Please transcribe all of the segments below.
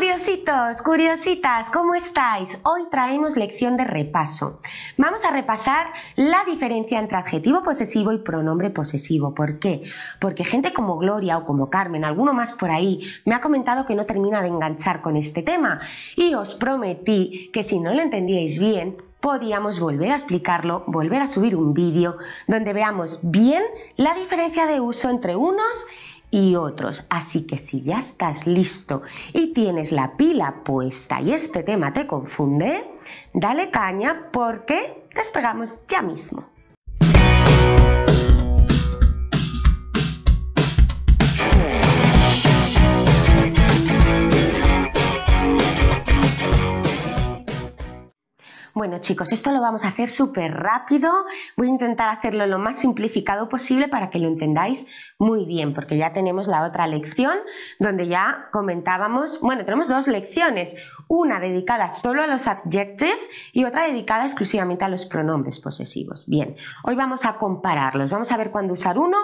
Curiositos, curiositas, ¿cómo estáis? Hoy traemos lección de repaso. Vamos a repasar la diferencia entre adjetivo posesivo y pronombre posesivo. ¿Por qué? Porque gente como Gloria o como Carmen, alguno más por ahí, me ha comentado que no termina de enganchar con este tema. Y os prometí que si no lo entendíais bien, podíamos volver a explicarlo, volver a subir un vídeo donde veamos bien la diferencia de uso entre unos y otros. Así que si ya estás listo y tienes la pila puesta y este tema te confunde, dale caña porque despegamos ya mismo. Bueno chicos, esto lo vamos a hacer súper rápido. Voy a intentar hacerlo lo más simplificado posible para que lo entendáis muy bien, porque ya tenemos la otra lección donde ya comentábamos, bueno, tenemos dos lecciones, una dedicada solo a los adjectives y otra dedicada exclusivamente a los pronombres posesivos. Bien, hoy vamos a compararlos, vamos a ver cuándo usar uno,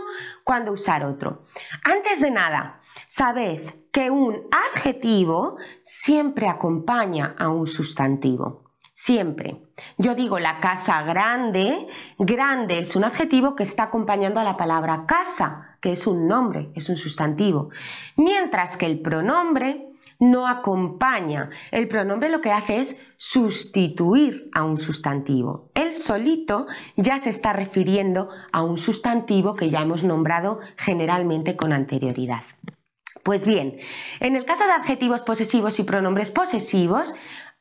cuándo usar otro. Antes de nada, sabed que un adjetivo siempre acompaña a un sustantivo siempre. Yo digo la casa grande, grande es un adjetivo que está acompañando a la palabra casa, que es un nombre, es un sustantivo. Mientras que el pronombre no acompaña. El pronombre lo que hace es sustituir a un sustantivo. El solito ya se está refiriendo a un sustantivo que ya hemos nombrado generalmente con anterioridad. Pues bien, en el caso de adjetivos posesivos y pronombres posesivos,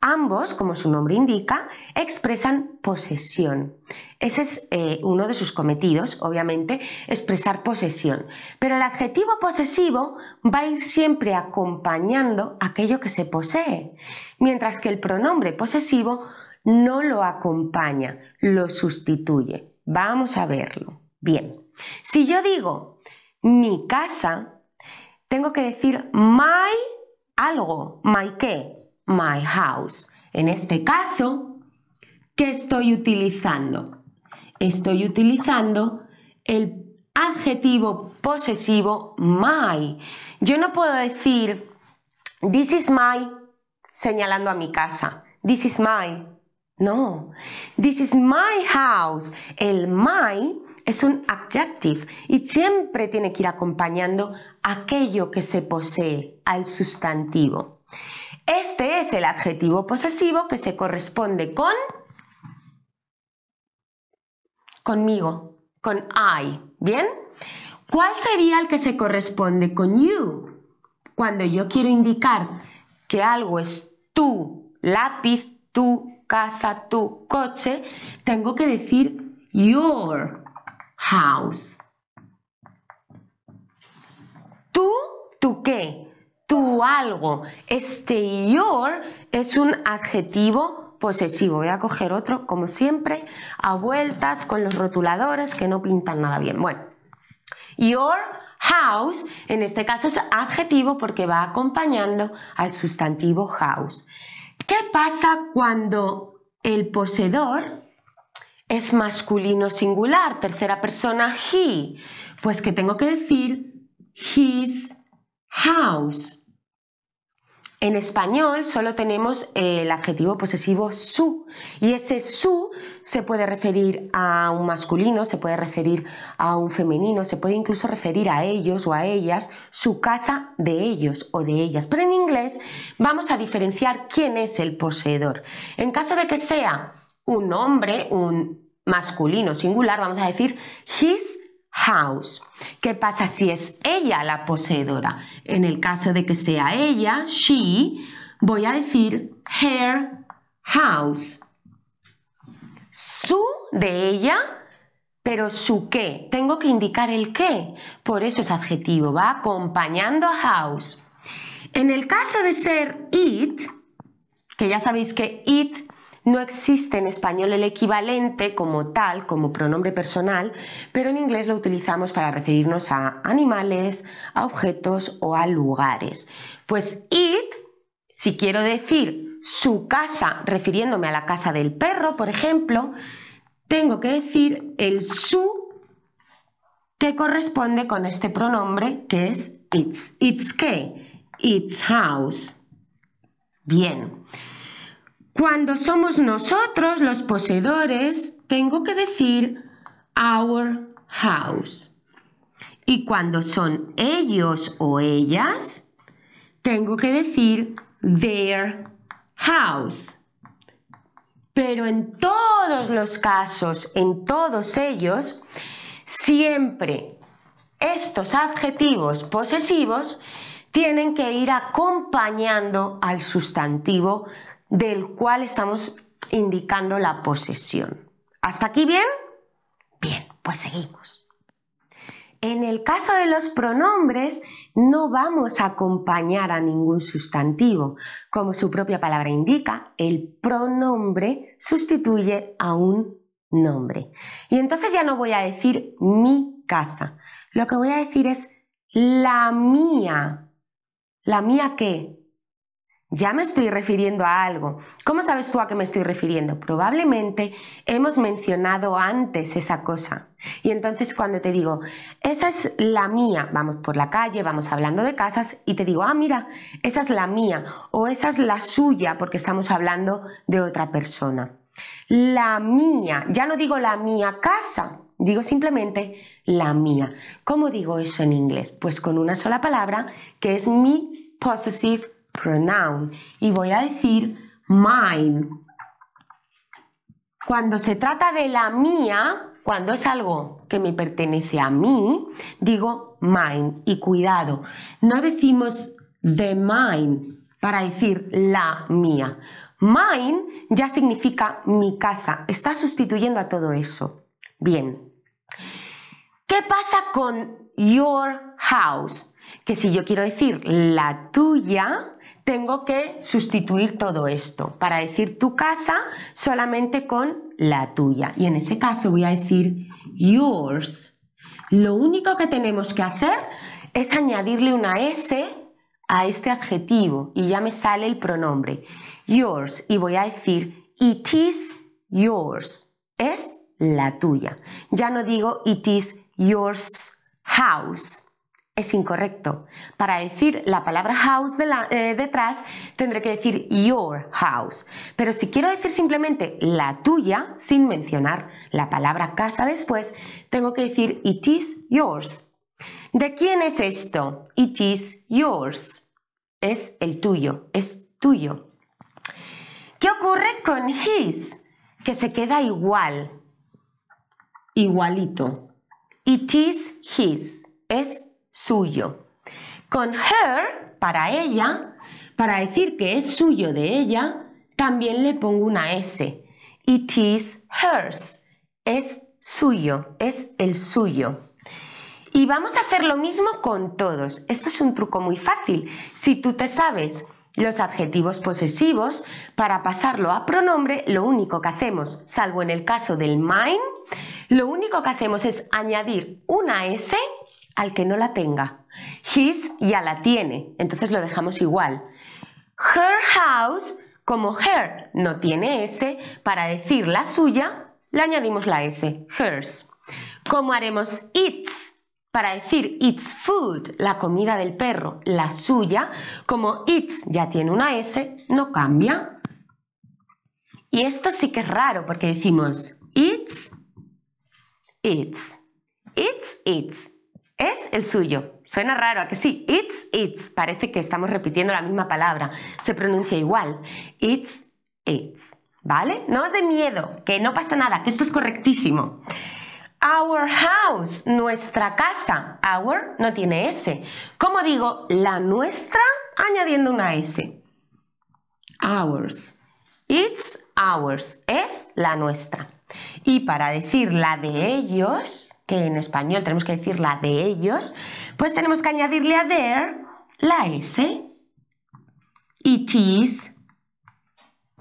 Ambos, como su nombre indica, expresan posesión. Ese es eh, uno de sus cometidos, obviamente, expresar posesión. Pero el adjetivo posesivo va a ir siempre acompañando aquello que se posee, mientras que el pronombre posesivo no lo acompaña, lo sustituye. Vamos a verlo. Bien, si yo digo mi casa, tengo que decir my algo, my qué, my house. En este caso, ¿qué estoy utilizando? Estoy utilizando el adjetivo posesivo my. Yo no puedo decir this is my señalando a mi casa. This is my. No. This is my house. El my es un adjective y siempre tiene que ir acompañando aquello que se posee al sustantivo. Este es el adjetivo posesivo que se corresponde con conmigo, con I, ¿bien? ¿Cuál sería el que se corresponde con you? Cuando yo quiero indicar que algo es tu lápiz, tu casa, tu coche, tengo que decir your house. ¿Tú, tu qué? Tu algo. Este your es un adjetivo posesivo. Voy a coger otro, como siempre, a vueltas con los rotuladores que no pintan nada bien. Bueno, your house, en este caso es adjetivo porque va acompañando al sustantivo house. ¿Qué pasa cuando el poseedor es masculino singular, tercera persona he? Pues que tengo que decir his house. En español solo tenemos el adjetivo posesivo su y ese su se puede referir a un masculino, se puede referir a un femenino, se puede incluso referir a ellos o a ellas, su casa de ellos o de ellas. Pero en inglés vamos a diferenciar quién es el poseedor. En caso de que sea un hombre, un masculino singular, vamos a decir his house. ¿Qué pasa si es ella la poseedora? En el caso de que sea ella, she, voy a decir her house. Su de ella, pero su qué. Tengo que indicar el qué. Por eso es adjetivo, va acompañando a house. En el caso de ser it, que ya sabéis que it no existe en español el equivalente como tal, como pronombre personal, pero en inglés lo utilizamos para referirnos a animales, a objetos o a lugares. Pues it, si quiero decir su casa, refiriéndome a la casa del perro, por ejemplo, tengo que decir el su que corresponde con este pronombre que es its. ¿Its qué? Its house. Bien. Cuando somos nosotros los poseedores, tengo que decir our house. Y cuando son ellos o ellas, tengo que decir their house. Pero en todos los casos, en todos ellos, siempre estos adjetivos posesivos tienen que ir acompañando al sustantivo del cual estamos indicando la posesión. ¿Hasta aquí bien? Bien, pues seguimos. En el caso de los pronombres, no vamos a acompañar a ningún sustantivo. Como su propia palabra indica, el pronombre sustituye a un nombre. Y entonces ya no voy a decir mi casa. Lo que voy a decir es la mía. ¿La mía qué? Ya me estoy refiriendo a algo. ¿Cómo sabes tú a qué me estoy refiriendo? Probablemente hemos mencionado antes esa cosa. Y entonces cuando te digo, esa es la mía, vamos por la calle, vamos hablando de casas y te digo, ah, mira, esa es la mía o esa es la suya porque estamos hablando de otra persona. La mía, ya no digo la mía casa, digo simplemente la mía. ¿Cómo digo eso en inglés? Pues con una sola palabra que es mi possessive pronoun. Y voy a decir mine. Cuando se trata de la mía, cuando es algo que me pertenece a mí, digo mine. Y cuidado, no decimos the mine para decir la mía. Mine ya significa mi casa. Está sustituyendo a todo eso. Bien. ¿Qué pasa con your house? Que si yo quiero decir la tuya, tengo que sustituir todo esto para decir tu casa solamente con la tuya. Y en ese caso voy a decir yours. Lo único que tenemos que hacer es añadirle una S a este adjetivo y ya me sale el pronombre yours y voy a decir it is yours. Es la tuya. Ya no digo it is yours house es incorrecto. Para decir la palabra house de la, eh, detrás, tendré que decir your house. Pero si quiero decir simplemente la tuya, sin mencionar la palabra casa después, tengo que decir it is yours. ¿De quién es esto? It is yours. Es el tuyo, es tuyo. ¿Qué ocurre con his? Que se queda igual, igualito. It is his, es suyo. Con her, para ella, para decir que es suyo de ella, también le pongo una S. It is hers. Es suyo, es el suyo. Y vamos a hacer lo mismo con todos. Esto es un truco muy fácil. Si tú te sabes los adjetivos posesivos, para pasarlo a pronombre, lo único que hacemos, salvo en el caso del mine, lo único que hacemos es añadir una S al que no la tenga. His ya la tiene, entonces lo dejamos igual. Her house, como her no tiene S, para decir la suya, le añadimos la S, hers. Como haremos its? Para decir its food, la comida del perro, la suya, como its ya tiene una S, no cambia. Y esto sí que es raro porque decimos its, its, its, its. Es el suyo. Suena raro a que sí. It's it's. Parece que estamos repitiendo la misma palabra. Se pronuncia igual. It's it's. ¿Vale? No os de miedo, que no pasa nada, que esto es correctísimo. Our house, nuestra casa. Our no tiene S. ¿Cómo digo, la nuestra añadiendo una S. Ours. It's ours. Es la nuestra. Y para decir la de ellos, que en español tenemos que decir la de ellos, pues tenemos que añadirle a their la S. It is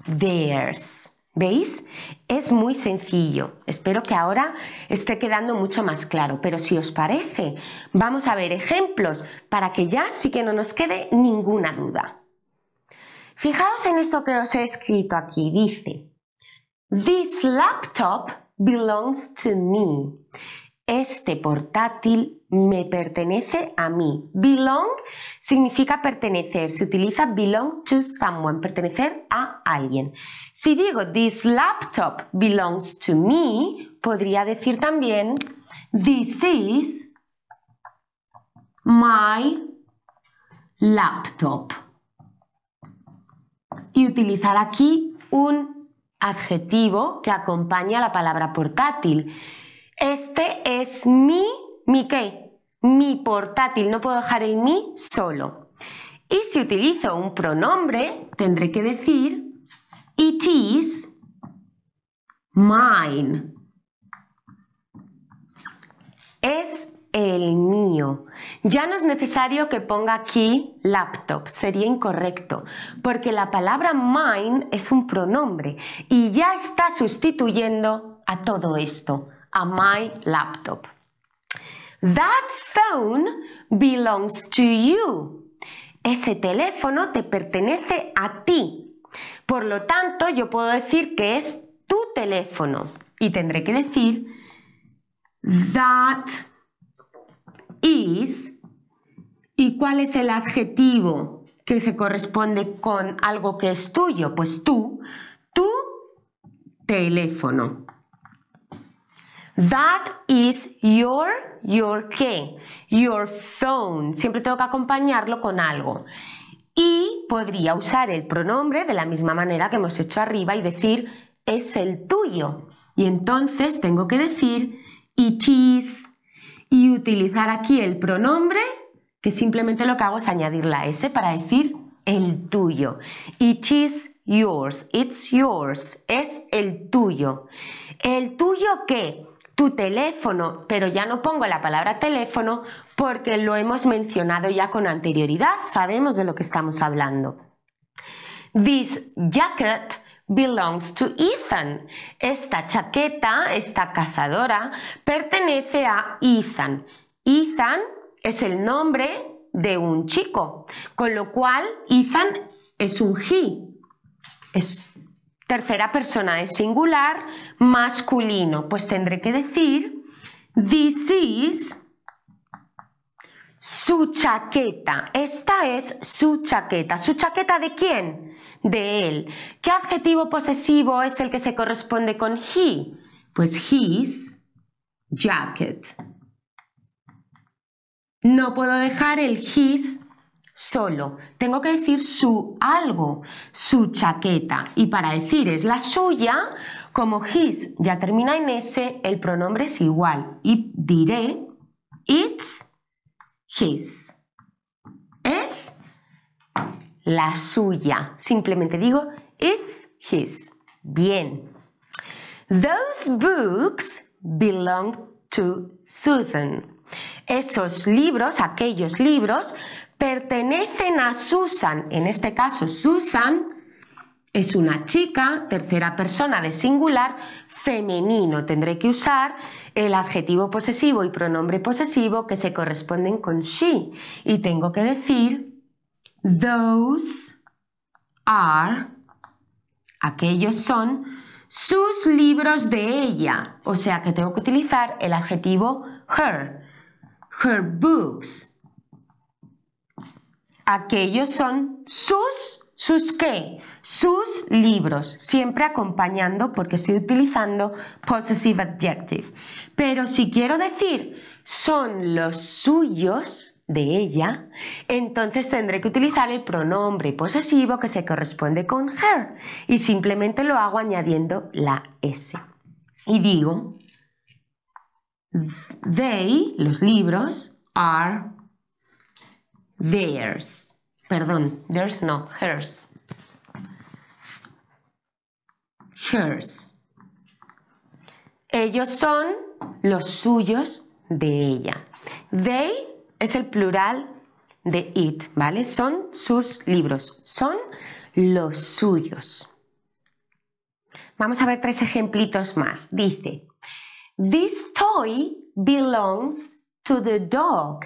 theirs. ¿Veis? Es muy sencillo. Espero que ahora esté quedando mucho más claro. Pero si os parece, vamos a ver ejemplos para que ya sí que no nos quede ninguna duda. Fijaos en esto que os he escrito aquí. Dice, This laptop belongs to me. Este portátil me pertenece a mí. Belong significa pertenecer. Se utiliza belong to someone, pertenecer a alguien. Si digo this laptop belongs to me, podría decir también this is my laptop. Y utilizar aquí un adjetivo que acompaña la palabra portátil. Este es mi, mi qué, mi portátil, no puedo dejar el mi solo. Y si utilizo un pronombre, tendré que decir it is mine. Es el mío. Ya no es necesario que ponga aquí laptop, sería incorrecto, porque la palabra mine es un pronombre y ya está sustituyendo a todo esto a my laptop. That phone belongs to you. Ese teléfono te pertenece a ti. Por lo tanto, yo puedo decir que es tu teléfono. Y tendré que decir that is. ¿Y cuál es el adjetivo que se corresponde con algo que es tuyo? Pues tú, tu teléfono. That is your, your qué, your phone. Siempre tengo que acompañarlo con algo. Y podría usar el pronombre de la misma manera que hemos hecho arriba y decir es el tuyo. Y entonces tengo que decir it is y utilizar aquí el pronombre que simplemente lo que hago es añadir la s para decir el tuyo. It is yours, it's yours, es el tuyo. ¿El tuyo qué? tu teléfono, pero ya no pongo la palabra teléfono porque lo hemos mencionado ya con anterioridad, sabemos de lo que estamos hablando. This jacket belongs to Ethan. Esta chaqueta, esta cazadora, pertenece a Ethan. Ethan es el nombre de un chico, con lo cual Ethan es un he, es tercera persona de singular, masculino, pues tendré que decir this is su chaqueta. Esta es su chaqueta. ¿Su chaqueta de quién? De él. ¿Qué adjetivo posesivo es el que se corresponde con he? Pues his jacket. No puedo dejar el his solo. Tengo que decir su algo, su chaqueta. Y para decir es la suya, como his ya termina en s, el pronombre es igual. Y diré it's his. Es la suya. Simplemente digo it's his. Bien. Those books belong to Susan. Esos libros, aquellos libros, pertenecen a Susan. En este caso, Susan es una chica, tercera persona de singular, femenino. Tendré que usar el adjetivo posesivo y pronombre posesivo que se corresponden con she. Y tengo que decir, those are, aquellos son, sus libros de ella. O sea que tengo que utilizar el adjetivo her, her books. Aquellos son sus, sus qué, sus libros, siempre acompañando porque estoy utilizando possessive adjective. Pero si quiero decir son los suyos, de ella, entonces tendré que utilizar el pronombre posesivo que se corresponde con her y simplemente lo hago añadiendo la s. Y digo, they, los libros, are theirs. Perdón, theirs no, hers. Hers. Ellos son los suyos de ella. They es el plural de it, ¿vale? Son sus libros, son los suyos. Vamos a ver tres ejemplitos más. Dice, This toy belongs to the dog.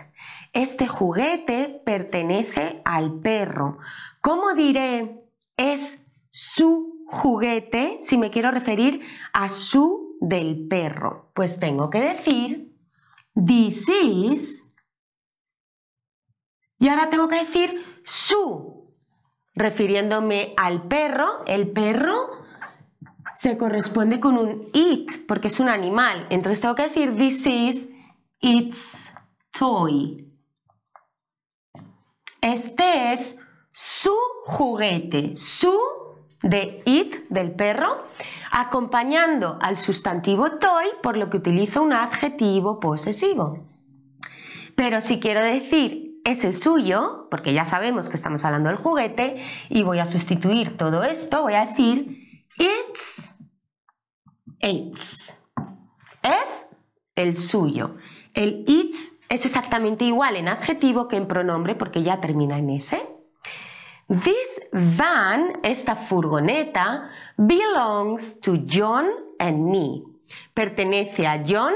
Este juguete pertenece al perro. ¿Cómo diré es su juguete si me quiero referir a su del perro? Pues tengo que decir this is y ahora tengo que decir su refiriéndome al perro. El perro se corresponde con un it porque es un animal. Entonces tengo que decir this is its toy. Este es su juguete. Su de it del perro, acompañando al sustantivo toy, por lo que utilizo un adjetivo posesivo. Pero si quiero decir es el suyo, porque ya sabemos que estamos hablando del juguete, y voy a sustituir todo esto, voy a decir it's it's. Es el suyo. El it's es exactamente igual en adjetivo que en pronombre porque ya termina en S. This van, esta furgoneta, belongs to John and me. Pertenece a John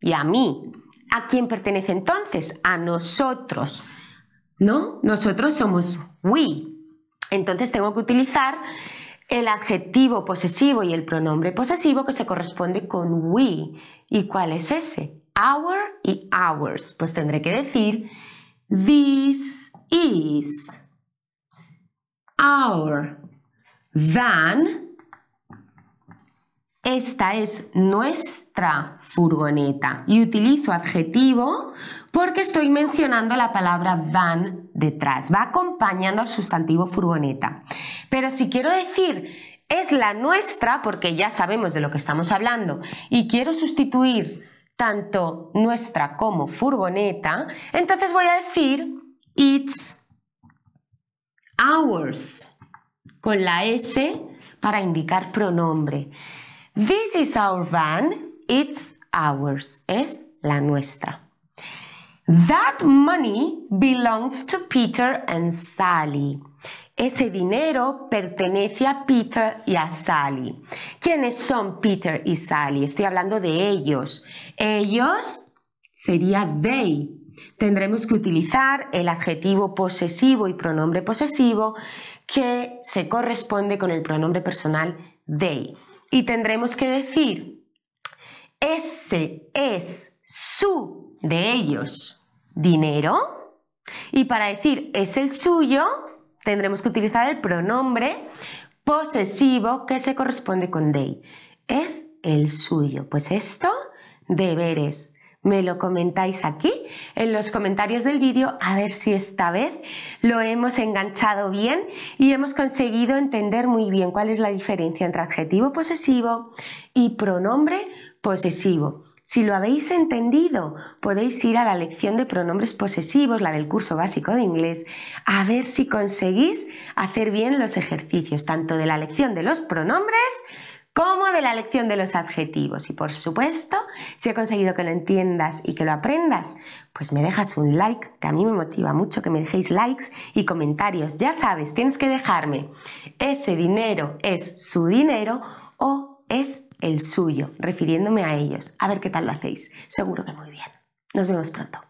y a mí. ¿A quién pertenece entonces? A nosotros. ¿No? Nosotros somos we. Entonces tengo que utilizar el adjetivo posesivo y el pronombre posesivo que se corresponde con we. ¿Y cuál es ese? Our y hours. Pues tendré que decir this is our van. Esta es nuestra furgoneta y utilizo adjetivo porque estoy mencionando la palabra van detrás. Va acompañando al sustantivo furgoneta. Pero si quiero decir es la nuestra, porque ya sabemos de lo que estamos hablando, y quiero sustituir tanto nuestra como furgoneta, entonces voy a decir it's ours con la S para indicar pronombre. This is our van, it's ours, es la nuestra. That money belongs to Peter and Sally. Ese dinero pertenece a Peter y a Sally. ¿Quiénes son Peter y Sally? Estoy hablando de ellos. Ellos sería they. Tendremos que utilizar el adjetivo posesivo y pronombre posesivo que se corresponde con el pronombre personal they. Y tendremos que decir, ese es su de ellos dinero. Y para decir es el suyo, tendremos que utilizar el pronombre posesivo que se corresponde con dey. Es el suyo. Pues esto, deberes. Me lo comentáis aquí en los comentarios del vídeo a ver si esta vez lo hemos enganchado bien y hemos conseguido entender muy bien cuál es la diferencia entre adjetivo posesivo y pronombre posesivo. Si lo habéis entendido, podéis ir a la lección de pronombres posesivos, la del curso básico de inglés, a ver si conseguís hacer bien los ejercicios, tanto de la lección de los pronombres como de la lección de los adjetivos. Y por supuesto, si he conseguido que lo entiendas y que lo aprendas, pues me dejas un like, que a mí me motiva mucho que me dejéis likes y comentarios. Ya sabes, tienes que dejarme. Ese dinero es su dinero o es el suyo, refiriéndome a ellos. A ver qué tal lo hacéis. Seguro que muy bien. Nos vemos pronto.